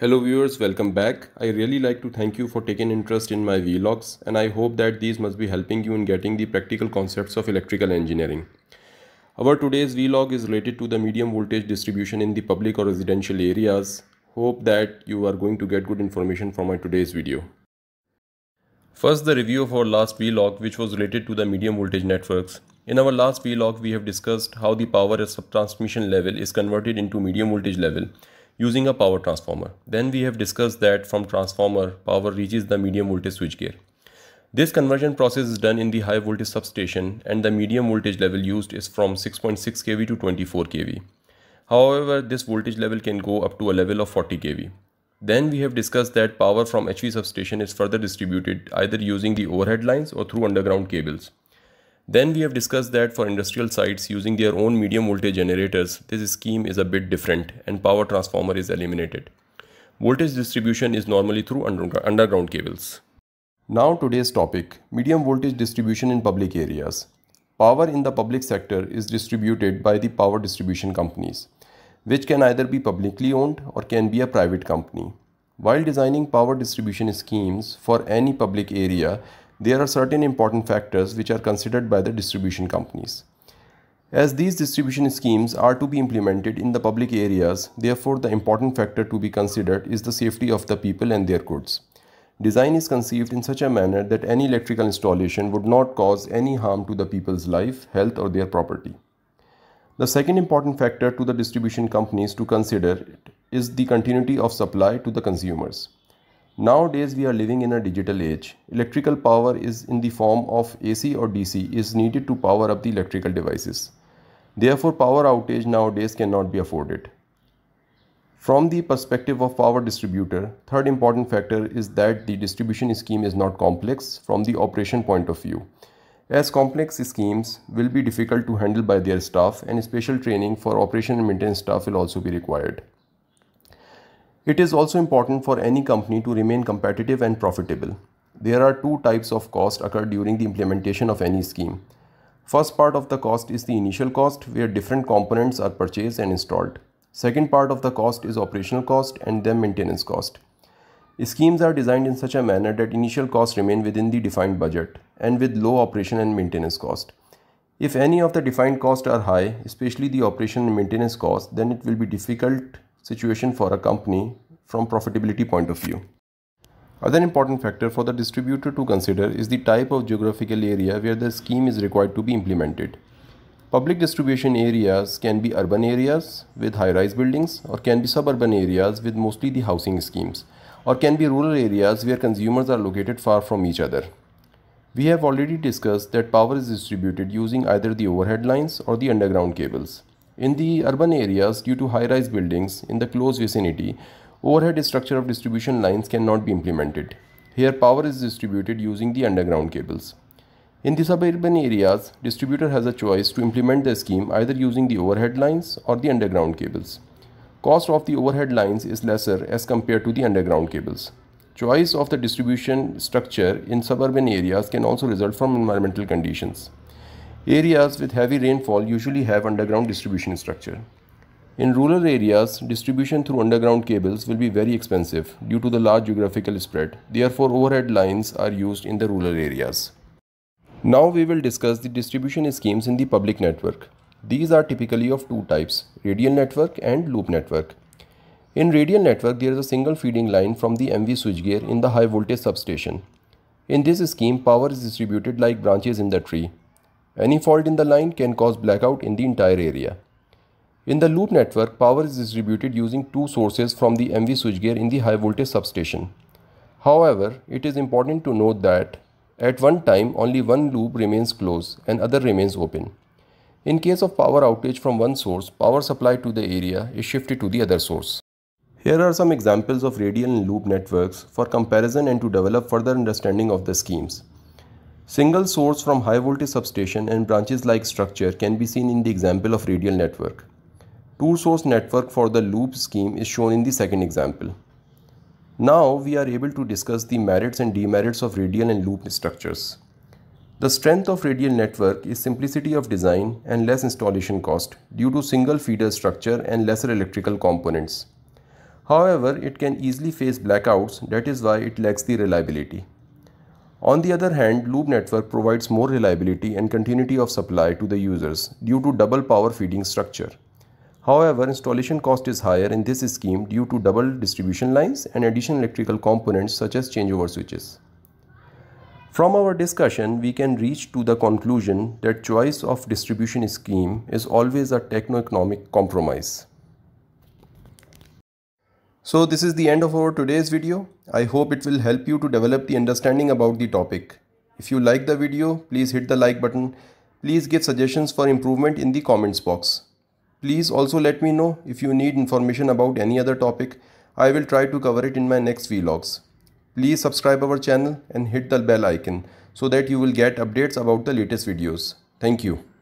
Hello viewers, welcome back. I really like to thank you for taking interest in my vlogs and I hope that these must be helping you in getting the practical concepts of electrical engineering. Our today's vlog is related to the medium voltage distribution in the public or residential areas. Hope that you are going to get good information from my today's video. First the review of our last vlog which was related to the medium voltage networks. In our last vlog we have discussed how the power at subtransmission level is converted into medium voltage level using a power transformer. Then we have discussed that from transformer, power reaches the medium voltage switchgear. This conversion process is done in the high voltage substation and the medium voltage level used is from 6.6 kV to 24 kV. However, this voltage level can go up to a level of 40 kV. Then we have discussed that power from HV substation is further distributed either using the overhead lines or through underground cables. Then we have discussed that for industrial sites using their own medium voltage generators, this scheme is a bit different and power transformer is eliminated. Voltage distribution is normally through underground cables. Now today's topic, medium voltage distribution in public areas. Power in the public sector is distributed by the power distribution companies, which can either be publicly owned or can be a private company. While designing power distribution schemes for any public area, there are certain important factors which are considered by the distribution companies. As these distribution schemes are to be implemented in the public areas, therefore the important factor to be considered is the safety of the people and their goods. Design is conceived in such a manner that any electrical installation would not cause any harm to the people's life, health or their property. The second important factor to the distribution companies to consider is the continuity of supply to the consumers. Nowadays, we are living in a digital age. Electrical power is in the form of AC or DC is needed to power up the electrical devices. Therefore, power outage nowadays cannot be afforded. From the perspective of power distributor, third important factor is that the distribution scheme is not complex from the operation point of view. As complex schemes will be difficult to handle by their staff and special training for operation and maintenance staff will also be required. It is also important for any company to remain competitive and profitable. There are two types of cost occur during the implementation of any scheme. First part of the cost is the initial cost where different components are purchased and installed. Second part of the cost is operational cost and then maintenance cost. Schemes are designed in such a manner that initial costs remain within the defined budget and with low operation and maintenance cost. If any of the defined costs are high, especially the operation and maintenance cost, then it will be difficult situation for a company from profitability point of view. Other important factor for the distributor to consider is the type of geographical area where the scheme is required to be implemented. Public distribution areas can be urban areas with high-rise buildings or can be suburban areas with mostly the housing schemes or can be rural areas where consumers are located far from each other. We have already discussed that power is distributed using either the overhead lines or the underground cables. In the urban areas, due to high-rise buildings in the close vicinity, overhead structure of distribution lines cannot be implemented. Here power is distributed using the underground cables. In the suburban areas, distributor has a choice to implement the scheme either using the overhead lines or the underground cables. Cost of the overhead lines is lesser as compared to the underground cables. Choice of the distribution structure in suburban areas can also result from environmental conditions. Areas with heavy rainfall usually have underground distribution structure. In rural areas, distribution through underground cables will be very expensive due to the large geographical spread. Therefore, overhead lines are used in the rural areas. Now we will discuss the distribution schemes in the public network. These are typically of two types, radial network and loop network. In radial network, there is a single feeding line from the MV switchgear in the high voltage substation. In this scheme, power is distributed like branches in the tree. Any fault in the line can cause blackout in the entire area. In the loop network, power is distributed using two sources from the MV switchgear in the high voltage substation. However, it is important to note that at one time only one loop remains closed and other remains open. In case of power outage from one source, power supply to the area is shifted to the other source. Here are some examples of radial and loop networks for comparison and to develop further understanding of the schemes. Single source from high voltage substation and branches like structure can be seen in the example of radial network. Two source network for the loop scheme is shown in the second example. Now we are able to discuss the merits and demerits of radial and loop structures. The strength of radial network is simplicity of design and less installation cost due to single feeder structure and lesser electrical components. However, it can easily face blackouts that is why it lacks the reliability. On the other hand, loop network provides more reliability and continuity of supply to the users due to double power feeding structure. However, installation cost is higher in this scheme due to double distribution lines and additional electrical components such as changeover switches. From our discussion, we can reach to the conclusion that choice of distribution scheme is always a techno-economic compromise. So this is the end of our today's video. I hope it will help you to develop the understanding about the topic. If you like the video, please hit the like button. Please give suggestions for improvement in the comments box. Please also let me know if you need information about any other topic. I will try to cover it in my next vlogs. Please subscribe our channel and hit the bell icon so that you will get updates about the latest videos. Thank you.